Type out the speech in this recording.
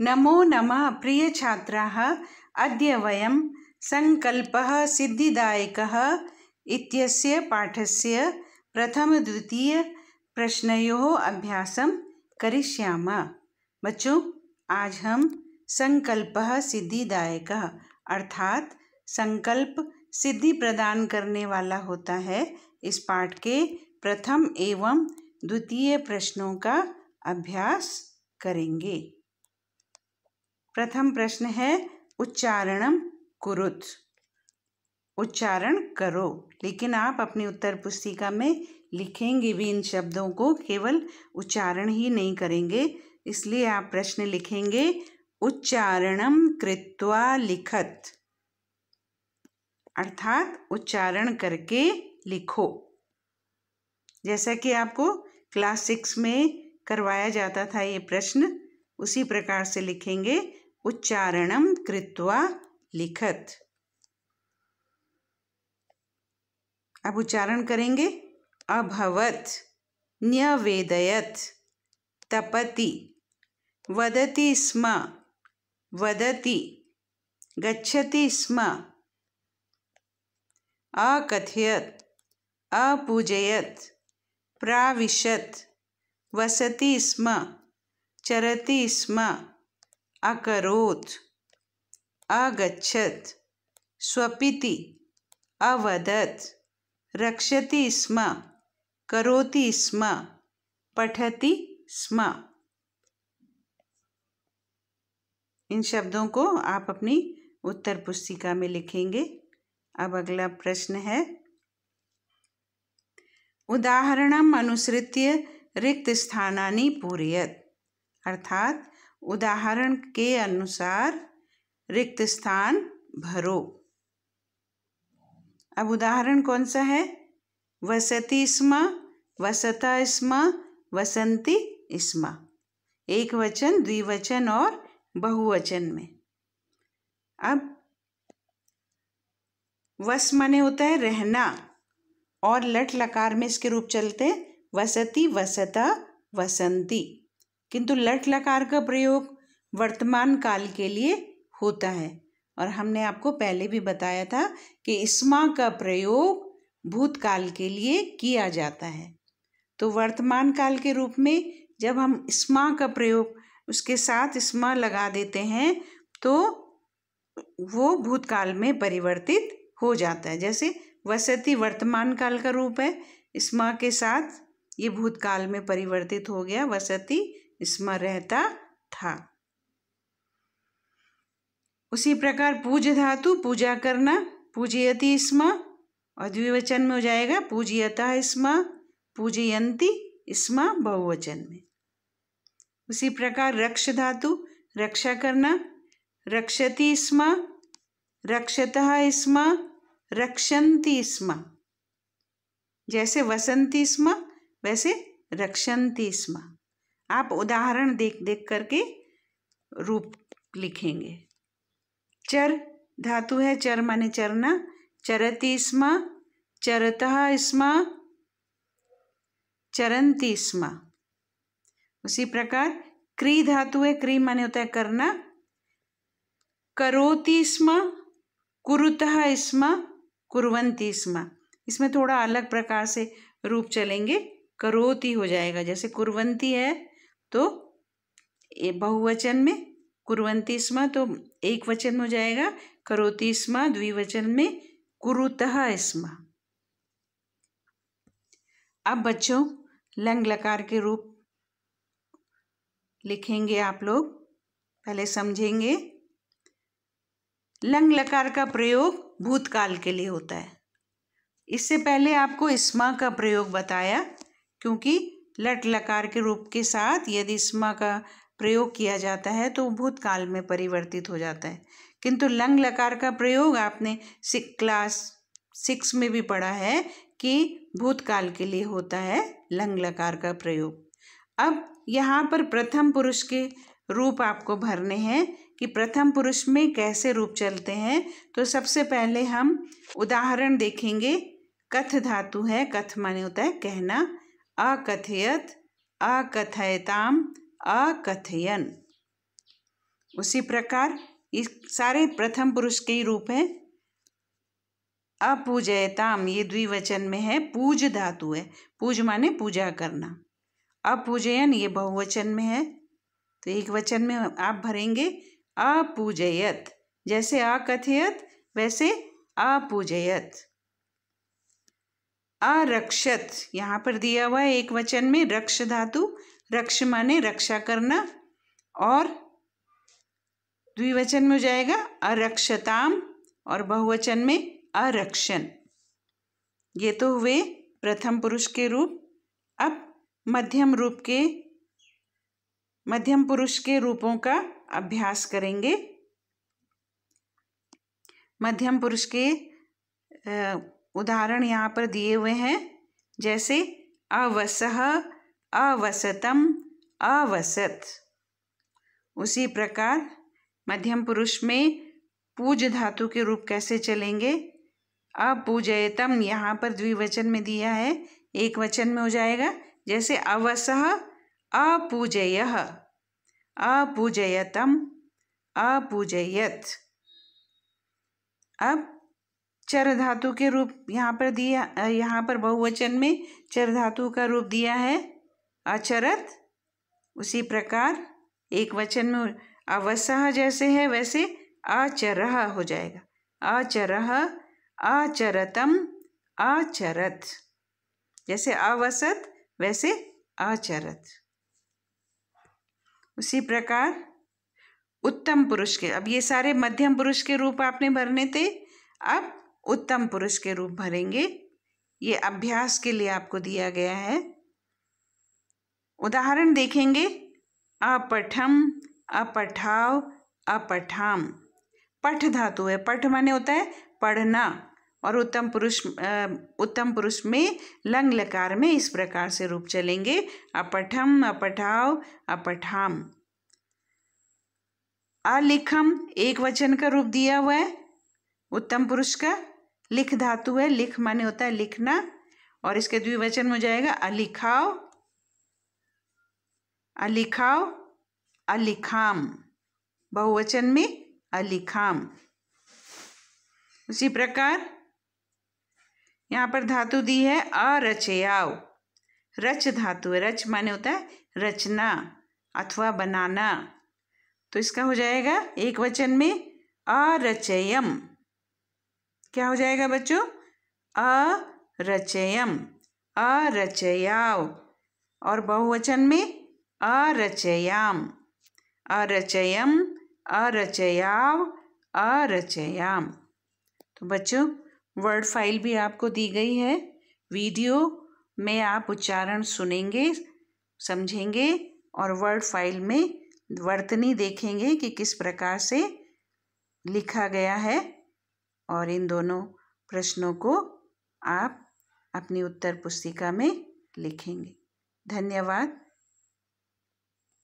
नमो नम प्रिय छात्र अद वकल सिद्धिदायक पाठ से प्रथम द्वितीय प्रथमद्वितीयप्रश्नयोः अभ्यास करिष्याम बच्चों आज हम संकल्प सिद्धिदायक अर्थात संकल्प सिद्धि प्रदान करने वाला होता है इस पाठ के प्रथम एवं द्वितीय प्रश्नों का अभ्यास करेंगे प्रथम प्रश्न है उच्चारणम कुरुत उच्चारण करो लेकिन आप अपनी उत्तर पुस्तिका में लिखेंगे भी इन शब्दों को केवल उच्चारण ही नहीं करेंगे इसलिए आप प्रश्न लिखेंगे उच्चारणम कृत्वा लिखत अर्थात उच्चारण करके लिखो जैसा कि आपको क्लास सिक्स में करवाया जाता था ये प्रश्न उसी प्रकार से लिखेंगे उच्चारण कृत्वा लिखत अब उच्चारण करेंगे अभवत न्यवेदयत तपति वदति स्म वदति गच्छति स्म अकथयत अपूजयत प्राविशत वसति स्म चरति स्म अकरोत् अगछत स्वपिति अवदत् रक्षति स्म करोति स्म पठति स्म इन शब्दों को आप अपनी उत्तर पुस्तिका में लिखेंगे अब अगला प्रश्न है उदाहरणम अनुसृत्य रिक्त स्थानानि पूरयत अर्थात उदाहरण के अनुसार रिक्त स्थान भरो अब उदाहरण कौन सा है वसति स्म वसता स्म वसंती स्म एक वचन द्विवचन और बहुवचन में अब वस माने होता है रहना और लट लकार में इसके रूप चलते वसति वसता वसंती किंतु लट लकार का प्रयोग वर्तमान काल के लिए होता है और हमने आपको पहले भी बताया था कि इस्मा का प्रयोग भूतकाल के लिए किया जाता है तो वर्तमान काल के रूप में जब हम इस्मा का प्रयोग उसके साथ इस्मा लगा देते हैं तो वो भूतकाल में परिवर्तित हो जाता है जैसे वसती वर्तमान काल का रूप है इस्मा के साथ ये भूतकाल में परिवर्तित हो गया वसती इसमें रहता था उसी प्रकार पूज्य धातु पूजा करना पूजयति स्म और द्विवचन में हो जाएगा पूजयता स्म पूजयंती स्म बहुवचन में उसी प्रकार रक्ष धातु रक्षा करना रक्षति स्म रक्षत स्म रक्षंती स्म जैसे वसंती स्म वैसे रक्षंती स्म आप उदाहरण देख देख करके रूप लिखेंगे चर धातु है चर माने चरना चरति स्म चरत स्म चरंती स्म उसी प्रकार क्री धातु है क्री माने होता है करना करोति स्म कुरुत स्म कुरवंती स्म इसमें थोड़ा अलग प्रकार से रूप चलेंगे करोति हो जाएगा जैसे कुरवंती है तो ये बहुवचन में कुरवंती स्म तो एक वचन हो जाएगा करोती स्म द्विवचन में कुरुतः स्म अब बच्चों लंग लकार के रूप लिखेंगे आप लोग पहले समझेंगे लंग लकार का प्रयोग भूतकाल के लिए होता है इससे पहले आपको स्मा का प्रयोग बताया क्योंकि लट लकार के रूप के साथ यदि स्मा का प्रयोग किया जाता है तो भूतकाल में परिवर्तित हो जाता है किंतु लंग लकार का प्रयोग आपने सिक क्लास सिक्स में भी पढ़ा है कि भूतकाल के लिए होता है लंग लकार का प्रयोग अब यहाँ पर प्रथम पुरुष के रूप आपको भरने हैं कि प्रथम पुरुष में कैसे रूप चलते हैं तो सबसे पहले हम उदाहरण देखेंगे कथ धातु है कथ माने होता है कहना अकथयत अकथयताम अकथयन उसी प्रकार इस सारे प्रथम पुरुष के ही रूप है अपूजयताम ये द्विवचन में है पूज धातु है पूज माने पूजा करना अपूजयन ये बहुवचन में है तो एक वचन में आप भरेंगे अपूजयत जैसे अकथयत वैसे अपूजयत अरक्षत यहाँ पर दिया हुआ है एक वचन में रक्ष धातु रक्ष माने रक्षा करना और द्विवचन में हो जाएगा अरक्षताम और बहुवचन में अरक्षण ये तो हुए प्रथम पुरुष के रूप अब मध्यम रूप के मध्यम पुरुष के रूपों का अभ्यास करेंगे मध्यम पुरुष के आ, उदाहरण यहाँ पर दिए हुए हैं जैसे अवसह अवसतम अवसत उसी प्रकार मध्यम पुरुष में पूज धातु के रूप कैसे चलेंगे अपूजयतम यहाँ पर द्विवचन में दिया है एक वचन में हो जाएगा जैसे अवसह अपूजय अपूजयतम अपूजयत अब चर धातु के रूप यहाँ पर दिया यहाँ पर बहुवचन में चर धातु का रूप दिया है अचरत उसी प्रकार एक वचन में अवसह जैसे है वैसे अचरह हो जाएगा अचरह अचरतम अचरत जैसे अवसत वैसे अचरत उसी प्रकार उत्तम पुरुष के अब ये सारे मध्यम पुरुष के रूप आपने भरने थे अब उत्तम पुरुष के रूप भरेंगे ये अभ्यास के लिए आपको दिया गया है उदाहरण देखेंगे अपठम अपठाव अपठाम पठ धातु है पठ माने होता है पढ़ना और उत्तम पुरुष उत्तम पुरुष में लंग लकार में इस प्रकार से रूप चलेंगे अपठम अपठाव अपठाम अलिखम एक वचन का रूप दिया हुआ है उत्तम पुरुष का लिख धातु है लिख माने होता है लिखना और इसके द्विवचन में हो जाएगा अलिखाओ अलिखाओ अलिखाम बहुवचन में अलिखाम उसी प्रकार यहाँ पर धातु दी है अरचयाओ रच धातु है रच माने होता है रचना अथवा बनाना तो इसका हो जाएगा एक वचन में अरचयम क्या हो जाएगा बच्चों अरचयम अरचयाव और बहुवचन में अरचयाम अरचयम अरचयाव अरचयाम तो बच्चों वर्ड फाइल भी आपको दी गई है वीडियो में आप उच्चारण सुनेंगे समझेंगे और वर्ड फाइल में वर्तनी देखेंगे कि किस प्रकार से लिखा गया है और इन दोनों प्रश्नों को आप अपनी उत्तर पुस्तिका में लिखेंगे धन्यवाद